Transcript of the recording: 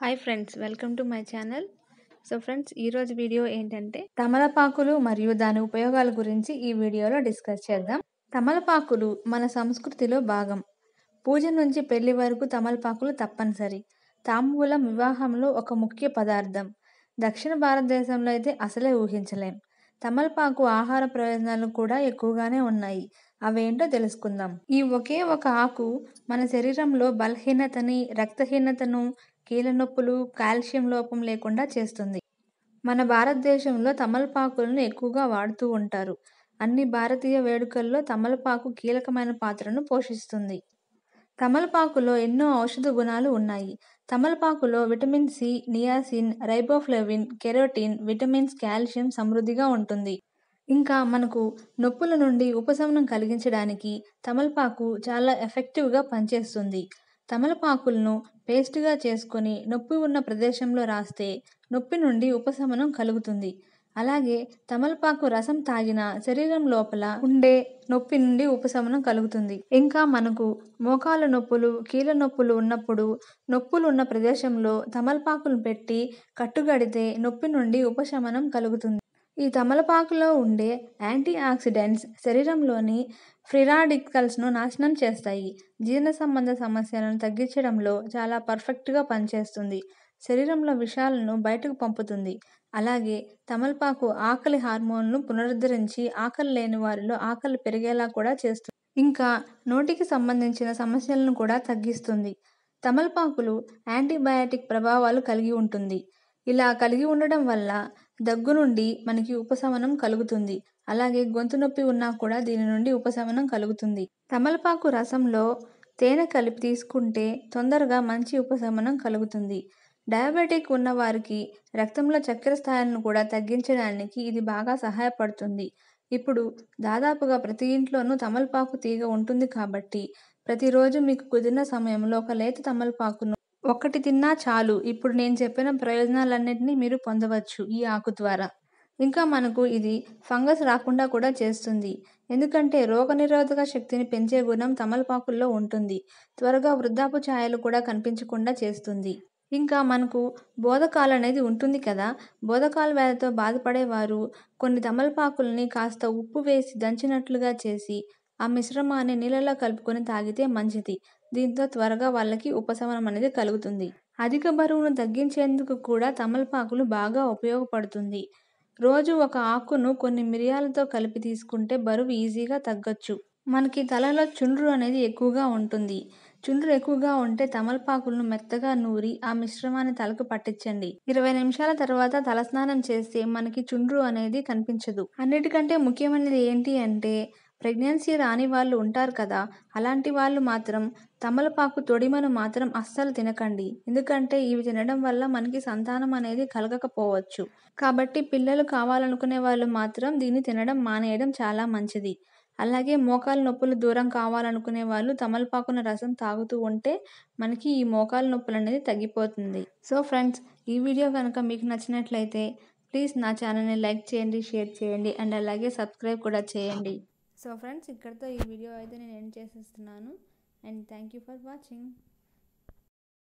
hi friends welcome to my channel so friends ఈరోజు video ఏంటంటే తమలపాకులు మరియు దాని ఉపయోగాల గురించి ఈ వీడియోలో డిస్కస్ చేద్దాం తమలపాకులు మన సంస్కృతిలో భాగం పూజ నుంచి పెళ్లి వరకు తమలపాకులు తప్పనిసరి తాంబూలం వివాహంలో ఒక ముఖ్య పదార్థం దక్షిణ భారతదేశంలో అయితే అసలే ఊహించలేం తమలపాకు ఆహార ప్రయోజనాలు కూడా ఎక్కువగానే ఉన్నాయి అవేంటో తెలుసుకుందాం ఈ ఒకే ఒక ఆకు మన శరీరంలో బలహీనతని రక్తహీనతను కీళ్ళ నొప్పులు కాల్షియం లోపం లేకుండా చేస్తుంది మన భారతదేశంలో తమలపాకులను ఎక్కువగా వాడుతూ ఉంటారు అన్ని భారతీయ వేడుకల్లో తమలపాకు కీలకమైన పాత్రను పోషిస్తుంది తమలపాకులో ఎన్నో ఔషధ గుణాలు ఉన్నాయి తమలపాకులో vitamin C niacin riboflavin carotene vitamins calcium సమృద్ధిగా ఉంటుంది ఇంకా మనకు నొప్పుల నుండి ఉపశమనం కలిగించడానికి తమలపాకు చాలా ఎఫెక్టివ్గా పనిచేస్తుంది తమలపాకులను పేస్టుగా చేసుకొని నొప్పి ఉన్న ప్రదేశంలో రాస్తే నొప్పి నుండి ఉపశమనం కలుగుతుంది అలాగే తమలపాకు రసం తాగిన శరీరం లోపల ఉండే నొప్పి నుండి ఉపశమనం కలుగుతుంది ఇంకా మనకు మోకాల నొప్పులు కీళ్ళ నొప్పులు ఉన్నప్పుడు నొప్పులు ఉన్న ప్రదేశంలో తమలపాకులు పెట్టి కట్టుగడితే నొప్పి నుండి ఉపశమనం కలుగుతుంది ఈ తమలపాకులో ఉండే యాంటీ ఆక్సిడెంట్స్ శరీరంలోని ఫ్రిరాడికల్స్ను నాశనం చేస్తాయి జీర్ణ సంబంధ సమస్యలను తగ్గించడంలో చాలా పర్ఫెక్ట్గా పనిచేస్తుంది శరీరంలో విషాలను బయటకు పంపుతుంది అలాగే తమలపాకు ఆకలి హార్మోన్ను పునరుద్ధరించి ఆకలి లేని వారిలో ఆకలి పెరిగేలా కూడా చేస్తుంది ఇంకా నోటికి సంబంధించిన సమస్యలను కూడా తగ్గిస్తుంది తమలపాకులు యాంటీబయాటిక్ ప్రభావాలు కలిగి ఉంటుంది ఇలా కలిగి ఉండడం వల్ల దగ్గు నుండి మనకి ఉపశమనం కలుగుతుంది అలాగే గొంతు నొప్పి ఉన్నా కూడా దీని నుండి ఉపశమనం కలుగుతుంది తమలపాకు రసంలో తేనె కలిపి తీసుకుంటే తొందరగా మంచి ఉపశమనం కలుగుతుంది డయాబెటిక్ ఉన్నవారికి రక్తంలో చక్కెర స్థాయిలను కూడా తగ్గించడానికి ఇది బాగా సహాయపడుతుంది ఇప్పుడు దాదాపుగా ప్రతి ఇంట్లోనూ తమలపాకు తీగ ఉంటుంది కాబట్టి ప్రతిరోజు మీకు కుదిరిన సమయంలో ఒక లేత తమలపాకును ఒకటి తిన్నా చాలు ఇప్పుడు నేను చెప్పిన ప్రయోజనాలన్నింటినీ మీరు పొందవచ్చు ఈ ఆకు ద్వారా ఇంకా మనకు ఇది ఫంగస్ రాకుండా కూడా చేస్తుంది ఎందుకంటే రోగనిరోధక శక్తిని పెంచే గుణం తమలపాకుల్లో ఉంటుంది త్వరగా వృద్ధాపు ఛాయలు కూడా కనిపించకుండా చేస్తుంది ఇంకా మనకు బోధకాలు అనేది ఉంటుంది కదా బోధకాల వ్యాధితో బాధపడేవారు కొన్ని తమలపాకుల్ని కాస్త ఉప్పు వేసి దంచినట్లుగా చేసి ఆ మిశ్రమాన్ని నీళ్ళలో కలుపుకొని తాగితే మంచిది దీంతో త్వరగా వాళ్ళకి ఉపశమనం అనేది కలుగుతుంది అధిక బరువును తగ్గించేందుకు కూడా తమలపాకులు బాగా ఉపయోగపడుతుంది రోజు ఒక ఆకును కొన్ని మిరియాలతో కలిపి తీసుకుంటే బరువు ఈజీగా తగ్గొచ్చు మనకి తలలో చుండ్రు అనేది ఎక్కువగా ఉంటుంది చుండ్రు ఎక్కువగా ఉంటే తమలపాకులను మెత్తగా నూరి ఆ మిశ్రమాన్ని తలకు పట్టించండి ఇరవై నిమిషాల తర్వాత తలస్నానం చేస్తే మనకి చుండ్రు అనేది కనిపించదు అన్నిటికంటే ముఖ్యమైనది ఏంటి అంటే ప్రెగ్నెన్సీ రాని వాళ్ళు ఉంటారు కదా అలాంటి వాళ్ళు మాత్రం తమలపాకు తొడిమను మాత్రం అస్సలు తినకండి ఎందుకంటే ఇవి తినడం వల్ల మనకి సంతానం అనేది కలగకపోవచ్చు కాబట్టి పిల్లలు కావాలనుకునే వాళ్ళు మాత్రం దీన్ని తినడం మానేయడం చాలా మంచిది అలాగే మోకాలు నొప్పులు దూరం కావాలనుకునే వాళ్ళు తమలపాకున రసం తాగుతూ ఉంటే మనకి ఈ మోకాలు నొప్పులు అనేది తగ్గిపోతుంది సో ఫ్రెండ్స్ ఈ వీడియో కనుక మీకు నచ్చినట్లయితే ప్లీజ్ నా ఛానల్ని లైక్ చేయండి షేర్ చేయండి అండ్ అలాగే సబ్స్క్రైబ్ కూడా చేయండి సో ఫ్రెండ్స్ ఇక్కడితో ఈ వీడియో అయితే నేను ఎండ్ చేసేస్తున్నాను and thank you for watching